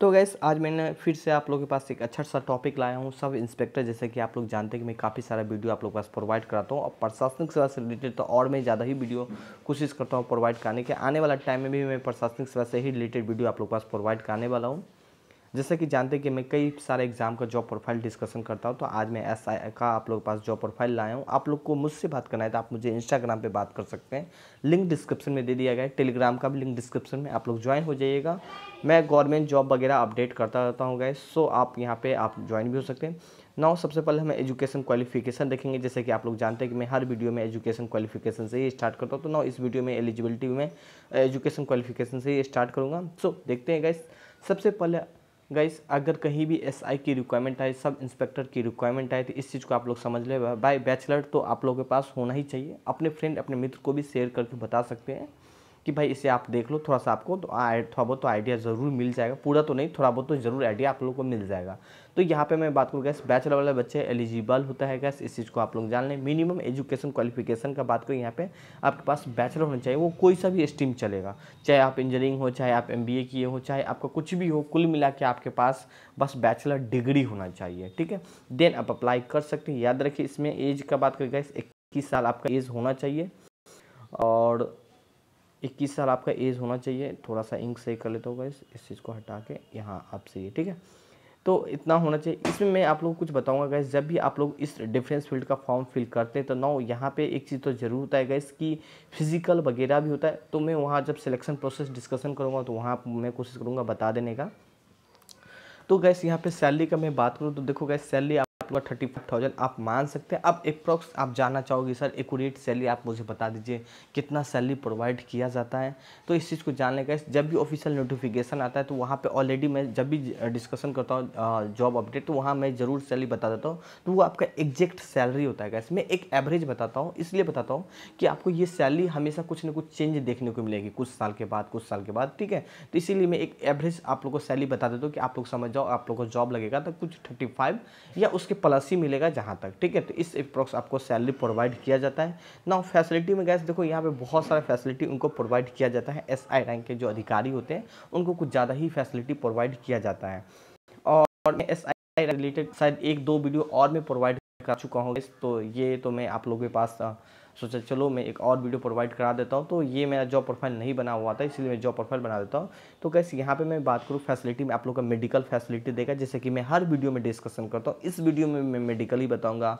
तो गैस आज मैंने फिर से आप लोगों के पास एक अच्छा सा टॉपिक लाया हूँ सब इंस्पेक्टर जैसे कि आप लोग जानते हैं कि मैं काफ़ी सारा वीडियो आप लोग पास प्रोवाइड कराता हूँ और प्रशासनिक सेवा से रिलेटेड तो और मैं ज़्यादा ही वीडियो कोशिश करता हूँ प्रोवाइड करने के आने वाला टाइम में भी मैं प्रशासनिक सेवा से ही रिलेटेड वीडियो आप लोग पास प्रोवाइड करने वाला हूँ जैसे कि जानते हैं कि मैं कई सारे एग्जाम का जॉब प्रोफाइल डिस्कशन करता हूँ तो आज मैं एस आई का आप लोगों के पास जॉब प्रोफाइल लाया हूँ आप लोग को मुझसे बात करना है तो आप मुझे इंस्टाग्राम पे बात कर सकते हैं लिंक डिस्क्रिप्शन में दे दिया गया है टेलीग्राम का भी लिंक डिस्क्रिप्शन में आप लोग ज्वाइन हो जाइएगा मैं गवर्नमेंट जॉब वगैरह अपडेट करता रहता हूँ गए सो आप यहाँ पर आप ज्वाइन भी हो सकते हैं नाउ सबसे पहले हम एजुकेशन क्वालिफिकेशन देखेंगे जैसे कि आप लोग जानते हैं कि मैं हर वीडियो में एजुकेशन क्वालिफिकेशन से ही स्टार्ट करता हूँ तो नाउ इस वीडियो में एलिजिबिलिटी में एजुकेशन क्वालिफिकेशन से ही स्टार्ट करूँगा सो देखते हैं गए सबसे पहले गाइस अगर कहीं भी एसआई SI की रिक्वायरमेंट आए सब इंस्पेक्टर की रिक्वायरमेंट आए तो इस चीज़ को आप लोग समझ ले बाय बैचलर तो आप लोगों के पास होना ही चाहिए अपने फ्रेंड अपने मित्र को भी शेयर करके बता सकते हैं कि भाई इसे आप देख लो थोड़ा सा आपको तो थोड़ा बहुत तो आइडिया ज़रूर मिल जाएगा पूरा तो नहीं थोड़ा बहुत तो ज़रूर आइडिया आप लोग को मिल जाएगा तो यहाँ पे मैं बात करूँ गैस बैचलर वाला बच्चे एलिजिबल होता है गैस इस चीज़ को आप लोग जान लें मिनिमम एजुकेशन क्वालिफिकेशन का बात करें यहाँ पे आपके पास बैचलर होना चाहिए वो कोई सा भी स्ट्रीम चलेगा चाहे आप इंजीनियरिंग हो चाहे आप एम किए हो चाहे आपका कुछ भी हो कुल मिला के आपके पास बस बैचलर डिग्री होना चाहिए ठीक है देन आप अप्लाई कर सकते हैं याद रखिए इसमें एज का बात करें गैस इक्कीस साल आपका एज होना चाहिए और इक्कीस साल आपका एज होना चाहिए थोड़ा सा इंक सही कर लेता होगा इस इस चीज़ को हटा के यहाँ आपसे ये ठीक है तो इतना होना चाहिए इसमें मैं आप लोग कुछ बताऊंगा गैस जब भी आप लोग इस डिफरेंस फील्ड का फॉर्म फिल करते हैं तो नाउ यहाँ पे एक चीज़ तो ज़रूर होता है गैस कि फिजिकल वगैरह भी होता है तो मैं वहाँ जब सिलेक्शन प्रोसेस डिस्कशन करूँगा तो वहाँ मैं कोशिश करूँगा बता देने का तो गैस यहाँ पर सैलरी का मैं बात करूँ तो देखो गैस salary lakh to thirty thousand आप मान सकते हैं अब अप्रोक्स आप जानना चाहोगे सर एकट सैलरी आप मुझे बता दीजिए कितना सैलरी प्रोवाइड किया जाता है तो इस चीज़ को जानने का जब भी ऑफिशियल नोटिफिकेशन आता है तो वहाँ पर ऑलरेडी मैं जब भी डिस्कशन करता हूँ जॉब अपडेट तो वहाँ मैं ज़रूर सैलरी बता देता हूँ तो वो आपका एग्जैक्ट सैलरी होता है गैस मैं एक एवरेज बताता हूँ इसलिए बताता हूँ कि आपको ये सैलरी हमेशा कुछ ना कुछ चेंज देखने को मिलेगी कुछ साल के बाद कुछ साल के बाद ठीक है तो इसीलिए मैं एक एवरेज आप लोग को सैलरी बता देता हूँ कि आप लोग समझ जाओ आप लोग को जॉब लगेगा तो कुछ थर्टी फाइव या उसके प्लस ही मिलेगा जहाँ तक ठीक है तो इस अप्रोक्स आपको सैलरी प्रोवाइड किया जाता है ना फैसिलिटी में गैस देखो यहाँ पे बहुत सारा फैसिलिटी उनको प्रोवाइड किया जाता है एस आई रैंक के जो अधिकारी होते हैं उनको कुछ ज़्यादा ही फैसिलिटी प्रोवाइड किया जाता है और एस आई रिलेटेड शायद एक दो वीडियो और मैं प्रोवाइड कर चुका हूँ तो ये तो मैं आप लोगों के पास सोचा चलो मैं एक और वीडियो प्रोवाइड करा देता हूँ तो ये मेरा जॉब प्रोफाइल नहीं बना हुआ था इसलिए मैं जॉब प्रोफाइल बना देता हूँ तो कैसे यहाँ पर मैं बात करूँ फैसिलिटी में आप लोग का मेडिकल फैसिलिटी देगा जैसे कि मैं हर वीडियो में डिस्कशन करता हूँ इस वीडियो में मैं मेडिकल ही बताऊँगा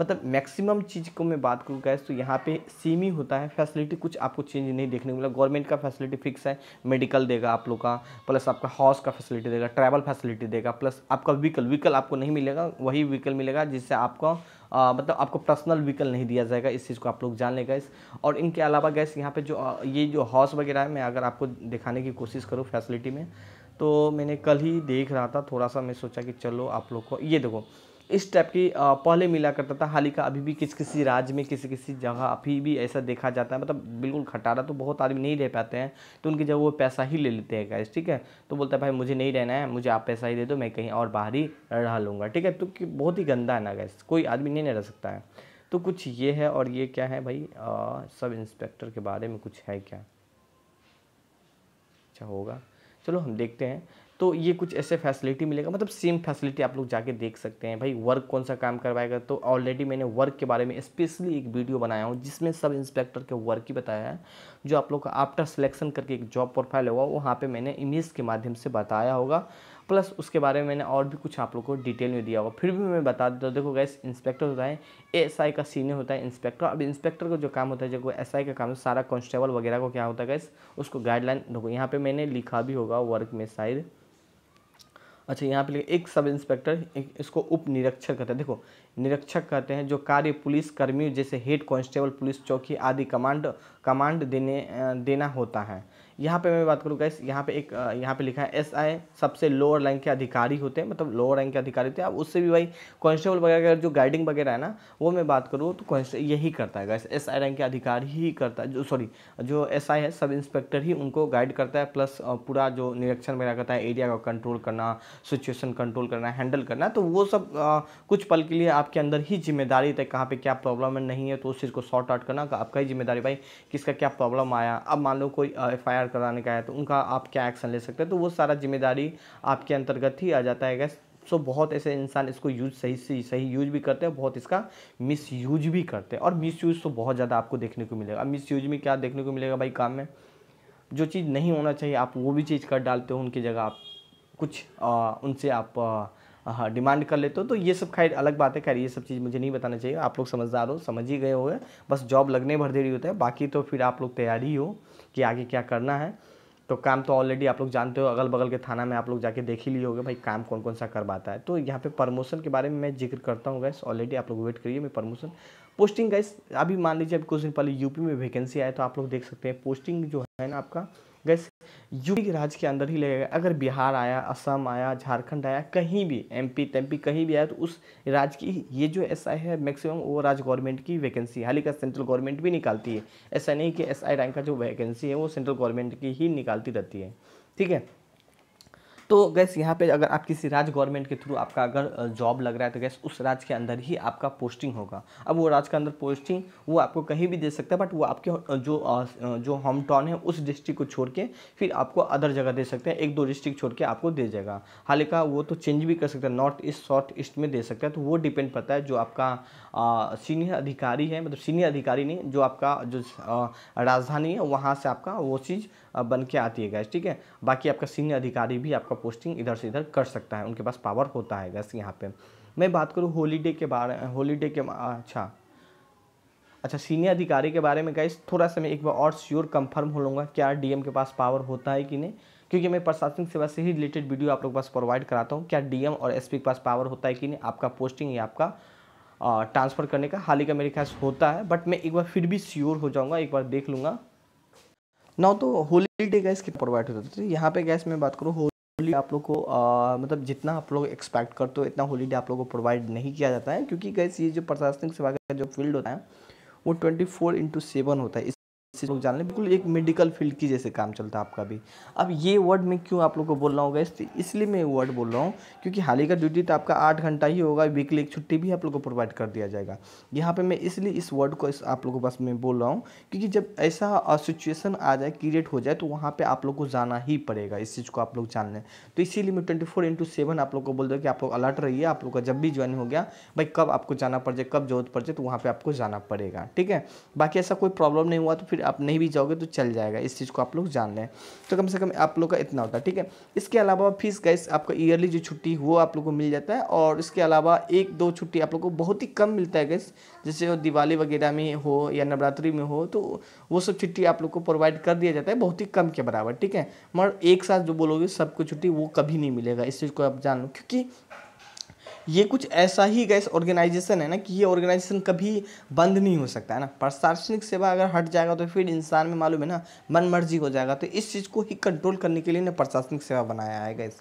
मतलब मैक्सिमम चीज़ को मैं बात करूँ कैसे तो यहाँ पर सेम ही होता है फैसिलिटी कुछ आपको चेंज नहीं देखने को मिला गवर्नमेंट का फैसिलिटी फिक्स है मेडिकल देगा आप लोग का प्लस आपका हाउस का फैसिलिटी देगा ट्रैवल फैसिलिटी देगा प्लस आपका व्हीकल व्हीकल आपको नहीं मिलेगा वही व्हीकल मिलेगा जिससे आपका मतलब आपको पर्सनल व्हीकल नहीं दिया जाएगा इस चीज़ को आप लोग जान लेगा इस और इनके अलावा गैस यहाँ पे जो ये जो हाउस वगैरह है मैं अगर आपको दिखाने की कोशिश करूँ फैसिलिटी में तो मैंने कल ही देख रहा था थोड़ा सा मैं सोचा कि चलो आप लोग को ये देखो इस टाइप की पहले मिला करता था हाल ही का अभी भी किस किसी राज्य में किसी किसी जगह अभी भी ऐसा देखा जाता है मतलब बिल्कुल खटारा तो बहुत आदमी नहीं रह पाते हैं तो उनकी जगह वो पैसा ही ले लेते हैं गैस ठीक है तो बोलता है भाई मुझे नहीं रहना है मुझे आप पैसा ही दे दो मैं कहीं और बाहर ही रह लूँगा ठीक है तो बहुत ही गंदा है ना गैस कोई आदमी नहीं रह सकता है तो कुछ ये है और ये क्या है भाई आ, सब इंस्पेक्टर के बारे में कुछ है क्या अच्छा होगा चलो हम देखते हैं तो ये कुछ ऐसे फैसिलिटी मिलेगा मतलब सेम फैसिलिटी आप लोग जाके देख सकते हैं भाई वर्क कौन सा काम करवाएगा तो ऑलरेडी मैंने वर्क के बारे में स्पेशली एक वीडियो बनाया हूँ जिसमें सब इंस्पेक्टर के वर्क ही बताया है जो आप लोग का आफ्टर सिलेक्शन करके एक जॉब प्रोफाइल होगा वहाँ पर मैंने इमेज के माध्यम से बताया होगा प्लस उसके बारे में मैंने और भी कुछ आप लोग को डिटेल में दिया होगा फिर भी मैं बता देता हूँ देखो गैस इंस्पेक्टर होता है एएसआई का सीनियर होता है इंस्पेक्टर अब इंस्पेक्टर का जो काम होता है जब वो एसआई का काम है सारा कॉन्स्टेबल वगैरह को क्या होता है गैस उसको गाइडलाइन देखो यहाँ पे मैंने लिखा भी होगा वर्क में शायद अच्छा यहाँ पे एक सब इंस्पेक्टर इसको उप निरीक्षक कहते हैं देखो निरीक्षक कहते हैं जो कार्य पुलिस कर्मी जैसे हेड कांस्टेबल पुलिस चौकी आदि कमांड कमांड देने देना होता है यहाँ पे मैं बात करूँ गैस यहाँ पे एक यहाँ पे लिखा है एस आई सबसे लोअर रैंक के अधिकारी होते हैं मतलब लोअर रैंक के अधिकारी होते हैं अब उससे भी भाई कॉन्स्टेबल वगैरह जो गाइडिंग वगैरह है ना वो मैं बात करूँ तो यही करता है गैस एस आई रैंक के अधिकारी ही करता है जो सॉरी जो एस आई है सब इंस्पेक्टर ही उनको गाइड करता है प्लस पूरा जो निरीक्षण वगैरह करता है एरिया का कंट्रोल करना सिचुएशन कंट्रोल करना हैंडल करना तो वो सब कुछ पल के लिए आपके अंदर ही जिम्मेदारी है कहाँ पर क्या प्रॉब्लम है नहीं है तो उस चीज़ को सॉर्ट आउट करना आपका ही जिम्मेदारी भाई किसका क्या प्रॉब्लम आया अब मान लो कोई एफ आई आर कराने का है तो उनका आप क्या एक्शन ले सकते हैं तो वो सारा जिम्मेदारी आपके अंतर्गत ही आ जाता है गैस सो so, बहुत ऐसे इंसान इसको यूज सही से सही यूज भी करते हैं बहुत इसका मिस यूज भी करते हैं और मिस यूज तो बहुत ज़्यादा आपको देखने को मिलेगा मिस यूज में क्या देखने को मिलेगा भाई काम में जो चीज़ नहीं होना चाहिए आप वो भी चीज़ कर डालते हो उनकी जगह आप कुछ आ, उनसे आप आ, हाँ डिमांड कर लेते हो तो ये सब खैर अलग बात है खैर ये सब चीज़ मुझे नहीं बताना चाहिए आप लोग समझदार हो समझ ही गए गए बस जॉब लगने भर देरी होता है बाकी तो फिर आप लोग तैयारी हो कि आगे क्या करना है तो काम तो ऑलरेडी आप लोग जानते हो अगल बगल के थाना में आप लोग जाके देख ही लिए होगे भाई काम कौन कौन सा करवाता है तो यहाँ पे प्रमोशन के बारे में मैं जिक्र करता हूँ गैस ऑलरेडी आप लोग वेट करिए मैं प्रमोशन पोस्टिंग गैस अभी मान लीजिए अभी कुछ दिन पहले यूपी में वैकेंसी आए तो आप लोग देख सकते हैं पोस्टिंग जो है ना आपका गैस यूपी राज्य के अंदर ही लगेगा अगर बिहार आया असम आया झारखंड आया कहीं भी एमपी तेमपी कहीं भी आया तो उस राज्य की ये जो एस है मैक्सिमम वो राज्य गवर्नमेंट की वैकेंसी हालांकि सेंट्रल गवर्नमेंट भी निकालती है ऐसा नहीं कि एस रैंक का जो वैकेंसी है वो सेंट्रल गवर्नमेंट की ही निकालती रहती है ठीक है तो गैस यहाँ पे अगर आप किसी राज्य गवर्नमेंट के थ्रू आपका अगर जॉब लग रहा है तो गैस उस राज्य के अंदर ही आपका पोस्टिंग होगा अब वो राज्य के अंदर पोस्टिंग वो आपको कहीं भी दे सकता है बट वो आपके जो जो होम टाउन है उस डिस्ट्रिक्ट को छोड़ के फिर आपको अदर जगह दे सकते हैं एक दो डिस्ट्रिक्ट छोड़ के आपको दे जाएगा हालांकि वो तो चेंज भी कर सकता है नॉर्थ ईस्ट साउथ ईस्ट में दे सकता है तो वो डिपेंड पड़ता है जो आपका सीनियर अधिकारी है मतलब सीनियर अधिकारी नहीं जो आपका जो राजधानी है वहाँ से आपका वो चीज़ बन के आती है गैस ठीक है बाकी आपका सीनियर अधिकारी भी आपका पोस्टिंग इधर से इधर कर सकता है उनके पास पावर होता है गैस यहाँ पर मैं बात करूँ होलीडे के बारे होलीडे के अच्छा अच्छा सीनियर अधिकारी के बारे में गैस थोड़ा सा मैं एक बार और श्योर कंफर्म हो लूँगा क्या डीएम के पास पावर होता है कि नहीं क्योंकि मैं प्रशासनिक सेवा से ही रिलेटेड वीडियो आप लोग पास प्रोवाइड कराता हूँ क्या डीएम और एसपी के पास पावर होता है कि नहीं आपका पोस्टिंग या आपका ट्रांसफ़र करने का हाल ही का मेरे ख्याल होता है बट मैं एक बार फिर भी श्योर हो जाऊँगा एक बार देख लूँगा ना तो होली डे गैस कितना प्रोवाइड होती थी यहाँ पे गैस मैं बात करूँ होली आप लोग को आ, मतलब जितना आप लोग एक्सपेक्ट करते हो इतना होली डे आप लोग को प्रोवाइड नहीं किया जाता है क्योंकि गैस ये जो प्रशासनिक सेवा का जो फील्ड होता है वो ट्वेंटी फोर इंटू सेवन होता है लोग जान लें बिल्कुल एक मेडिकल फील्ड की जैसे काम चलता है आपका भी अब ये वर्ड मैं क्यों आप लोग को बोल रहा हूँ गैस इसलिए मैं वर्ड बोल रहा हूँ क्योंकि हाल ही का ड्यूटी तो आपका आठ घंटा ही होगा वीकली एक छुट्टी भी आप लोग को प्रोवाइड कर दिया जाएगा यहाँ पे मैं इसलिए इस वर्ड को इस आप लोग को पास मैं बोल रहा हूँ क्योंकि जब ऐसा सिचुएसन आ जाए क्रिएट हो जाए तो वहाँ पर आप लोग को जाना ही पड़ेगा इस चीज़ को आप लोग जान लें तो इसीलिए मैं ट्वेंटी फोर इंटू सेवन आप लोग को बोल दूँ कि आप लोग अलर्ट रहिए आप लोग का जब भी ज्वाइन हो गया भाई कब आपको जाना पड़ जाए कब जरूरत पड़ जाए तो वहाँ पर आपको जाना पड़ेगा ठीक है बाकी ऐसा कोई प्रॉब्लम नहीं हुआ तो फिर फिर आप नहीं भी जाओगे तो चल जाएगा इस चीज़ को आप लोग जान लें तो कम से कम आप लोग का इतना होता है ठीक है इसके अलावा फीस गैस आपका ईयरली जो छुट्टी वो आप लोग को मिल जाता है और इसके अलावा एक दो छुट्टी आप लोग को बहुत ही कम मिलता है गैस जैसे दिवाली वगैरह में हो या नवरात्रि में हो तो वो सब छुट्टी आप लोग को प्रोवाइड कर दिया जाता है बहुत ही कम के बराबर ठीक है मगर एक साथ जो बोलोगे सबको छुट्टी वो कभी नहीं मिलेगा इस चीज़ को आप जान लो क्योंकि ये कुछ ऐसा ही गैस ऑर्गेनाइजेशन है ना कि ये ऑर्गेनाइजेशन कभी बंद नहीं हो सकता है ना प्रशासनिक सेवा अगर हट जाएगा तो फिर इंसान में मालूम है ना मन मर्जी हो जाएगा तो इस चीज़ को ही कंट्रोल करने के लिए ना प्रशासनिक सेवा बनाया है गैस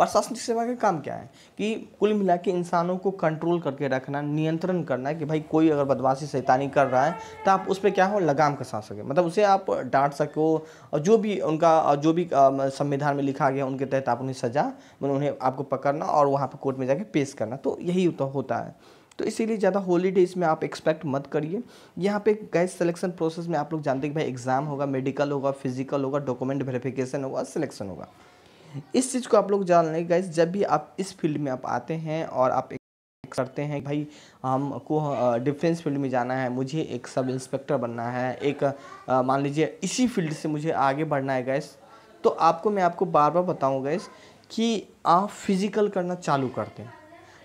प्रशासनिक सेवा का काम क्या है कि कुल मिला के इंसानों को कंट्रोल करके रखना नियंत्रण करना है कि भाई कोई अगर बदमाशी शैतानी कर रहा है तो आप उस पर क्या हो लगाम कसा सके मतलब उसे आप डांट सको और जो भी उनका जो भी संविधान में लिखा गया उनके तहत आप उन्हें सजा मतलब उन्हें आपको पकड़ना और वहाँ पर कोर्ट में जाके पेश करना तो यही तो होता है तो इसीलिए ज़्यादा हॉलीडेज़ में आप एक्सपेक्ट मत करिए यहाँ पे गैस सिलेक्शन प्रोसेस में आप लोग जानते हैं कि भाई एग्ज़ाम होगा मेडिकल होगा फिजिकल होगा डॉक्यूमेंट वेरिफिकेशन होगा सिलेक्शन होगा इस चीज़ को आप लोग जान लेंगे गाइज जब भी आप इस फील्ड में आप आते हैं और आप करते हैं भाई हमको डिफेंस फील्ड में जाना है मुझे एक सब इंस्पेक्टर बनना है एक मान लीजिए इसी फील्ड से मुझे आगे बढ़ना है गैस तो आपको मैं आपको बार बार बताऊँ गैस कि आप फिज़िकल करना चालू करते हैं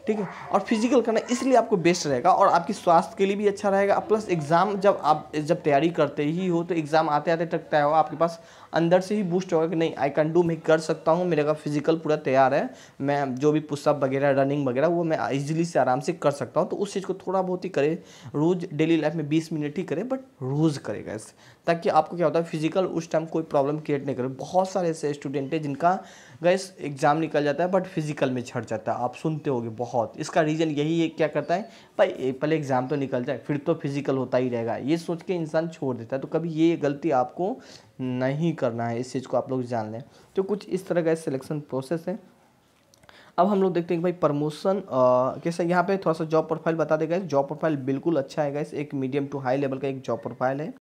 ठीक है और फिजिकल करना इसलिए आपको बेस्ट रहेगा और आपकी स्वास्थ्य के लिए भी अच्छा रहेगा प्लस एग्ज़ाम जब आप जब तैयारी करते ही हो तो एग्ज़ाम आते आते टकता है हो आपके पास अंदर से ही बूस्ट होगा कि नहीं आई कैन डू मैं कर सकता हूँ मेरे का फिजिकल पूरा तैयार है मैं जो भी पुस्तक वगैरह रनिंग वगैरह वो मैं ईजिली से आराम से कर सकता हूँ तो उस चीज़ को थोड़ा बहुत ही करे रोज़ डेली लाइफ में बीस मिनट ही करें बट रोज़ करेगा इससे ताकि आपको क्या होता है फिजिकल उस टाइम कोई प्रॉब्लम क्रिएट नहीं करे बहुत सारे ऐसे स्टूडेंट हैं जिनका गैस एग्ज़ाम निकल जाता है बट फिजिकल में छट जाता है आप सुनते होगे बहुत इसका रीज़न यही है क्या करता है भाई पहले एग्ज़ाम तो निकल जाए फिर तो फिजिकल होता ही रहेगा ये सोच के इंसान छोड़ देता है तो कभी ये गलती आपको नहीं करना है इस चीज़ को आप लोग जान लें तो कुछ इस तरह का सिलेक्शन प्रोसेस है अब हम लोग देखते हैं कि भाई प्रमोशन कैसे यहाँ पे थोड़ा सा जॉब प्रोफाइल बता देगा इस जॉब प्रोफाइल बिल्कुल अच्छा है गाइस एक मीडियम टू हाई लेवल का एक जॉब प्रोफाइल है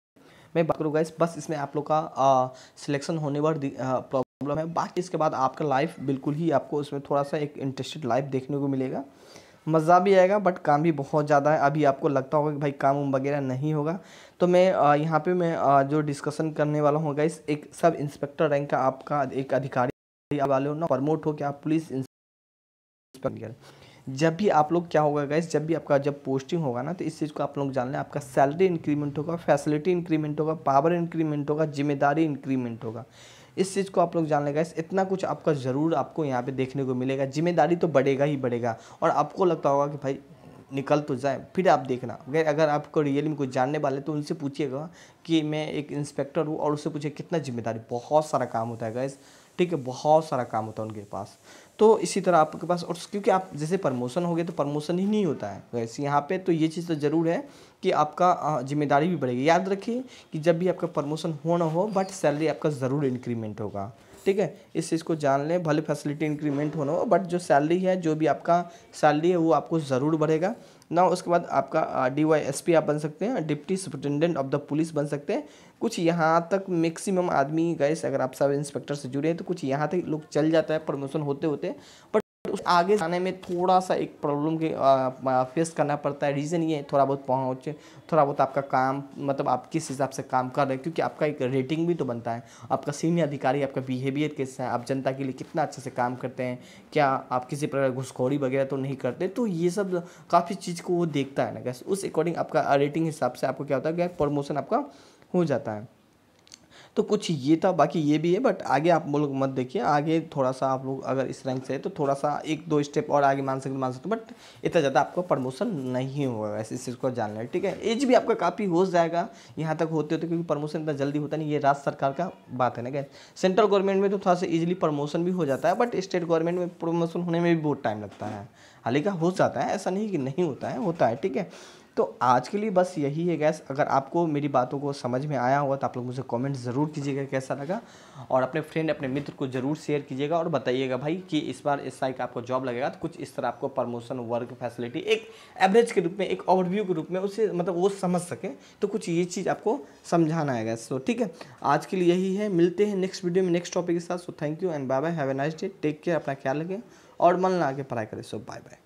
मैं बात करूँगा इस बस इसमें आप लोग का सिलेक्शन होने पर प्रॉब्लम है बाकी इसके बाद आपका लाइफ बिल्कुल ही आपको उसमें थोड़ा सा एक इंटरेस्टेड लाइफ देखने को मिलेगा मज़ा भी आएगा बट काम भी बहुत ज़्यादा है अभी आपको लगता होगा कि भाई काम उम वगैरह नहीं होगा तो मैं यहाँ पे मैं जो डिस्कशन करने वाला हूँ गाइस एक सब इंस्पेक्टर रैंक का आपका एक अधिकारी वाले ना प्रमोट हो कि आप पुलिस इंस्पेक्टर जब भी आप लोग क्या होगा गाइस जब भी आपका जब पोस्टिंग होगा ना तो इस चीज़ को आप लोग जान लें आपका सैलरी इंक्रीमेंट होगा फैसिलिटी इंक्रीमेंट होगा पावर इंक्रीमेंट होगा जिम्मेदारी इंक्रीमेंट होगा इस चीज़ को आप लोग जान लेगा इस इतना कुछ आपका ज़रूर आपको यहाँ पे देखने को मिलेगा जिम्मेदारी तो बढ़ेगा ही बढ़ेगा और आपको लगता होगा कि भाई निकल तो जाए फिर आप देखना अगर अगर आपको रियल में कुछ जानने वाले तो उनसे पूछिएगा कि मैं एक इंस्पेक्टर हूँ और उससे पूछिए कितना जिम्मेदारी बहुत सारा काम होता है गैस ठीक है बहुत सारा काम होता है उनके पास तो इसी तरह आपके पास और क्योंकि आप जैसे प्रमोशन हो गए तो प्रमोशन ही नहीं होता है गैस यहाँ पे तो ये चीज़ तो ज़रूर है कि आपका जिम्मेदारी भी बढ़ेगी याद रखिए कि जब भी आपका प्रमोशन हो ना हो बट सैलरी आपका ज़रूर इंक्रीमेंट होगा ठीक है इस चीज़ को जान लें भले फैसिलिटी इंक्रीमेंट होना हो बट जो सैलरी है जो भी आपका सैलरी है वो आपको ज़रूर बढ़ेगा ना उसके बाद आपका डी वाई एस पी आप बन सकते हैं deputy superintendent of the police बन सकते हैं कुछ यहाँ तक मैक्सिमम आदमी गए अगर आप सब इंस्पेक्टर से जुड़े हैं तो कुछ यहाँ तक लोग चल जाता है प्रमोशन होते होते बट उस आगे जाने में थोड़ा सा एक प्रॉब्लम के फेस करना पड़ता है रीज़न ये है थोड़ा बहुत पहुँच थोड़ा बहुत आपका काम मतलब आप किस हिसाब से काम कर रहे हैं क्योंकि आपका एक रेटिंग भी तो बनता है आपका सीनियर अधिकारी आपका बिहेवियर कैसा है आप जनता के लिए कितना अच्छे से काम करते हैं क्या आप किसी प्रकार घुसखोरी वगैरह तो नहीं करते तो ये सब काफ़ी चीज़ को वो देखता है ना गैस उस अकॉर्डिंग आपका रेटिंग हिसाब से आपको क्या होता है प्रमोशन आपका हो जाता है तो कुछ ये था बाकी ये भी है बट आगे आप लोग मत देखिए आगे थोड़ा सा आप लोग अगर इस रैंक से है तो थोड़ा सा एक दो स्टेप और आगे मान सकते मान सकते बट इतना ज़्यादा आपको प्रमोशन नहीं हुआ ऐसे इस चीज़ को जानना है ठीक है एज भी आपका काफ़ी हो जाएगा यहाँ तक होते होते क्योंकि प्रमोशन इतना जल्दी होता नहीं ये राज्य सरकार का बात है ना क्या सेंट्रल गवर्नमेंट में तो थोड़ा सा ईजिली प्रमोशन भी हो जाता है बट स्टेट गवर्नमेंट में प्रमोशन होने में भी बहुत टाइम लगता है हालांकि हो जाता है ऐसा नहीं कि नहीं होता है होता है ठीक है तो आज के लिए बस यही है गैस अगर आपको मेरी बातों को समझ में आया होगा तो आप लोग मुझे कमेंट ज़रूर कीजिएगा कैसा लगा और अपने फ्रेंड अपने मित्र को ज़रूर शेयर कीजिएगा और बताइएगा भाई कि इस बार इस साइक आपको जॉब लगेगा तो कुछ इस तरह आपको प्रमोशन वर्क फैसिलिटी एक एवरेज के रूप में एक ओवरव्यू के रूप में उसे मतलब वो समझ सके तो कुछ ये चीज़ आपको समझाना है गैस तो ठीक है आज के लिए यही है मिलते हैं नेक्स्ट वीडियो में नेक्स्ट टॉपिक के साथ so thank you and bye bye have a nice day take care अपना ख्याल रखें और मन लगा के पढ़ाई करें सो बाय बाय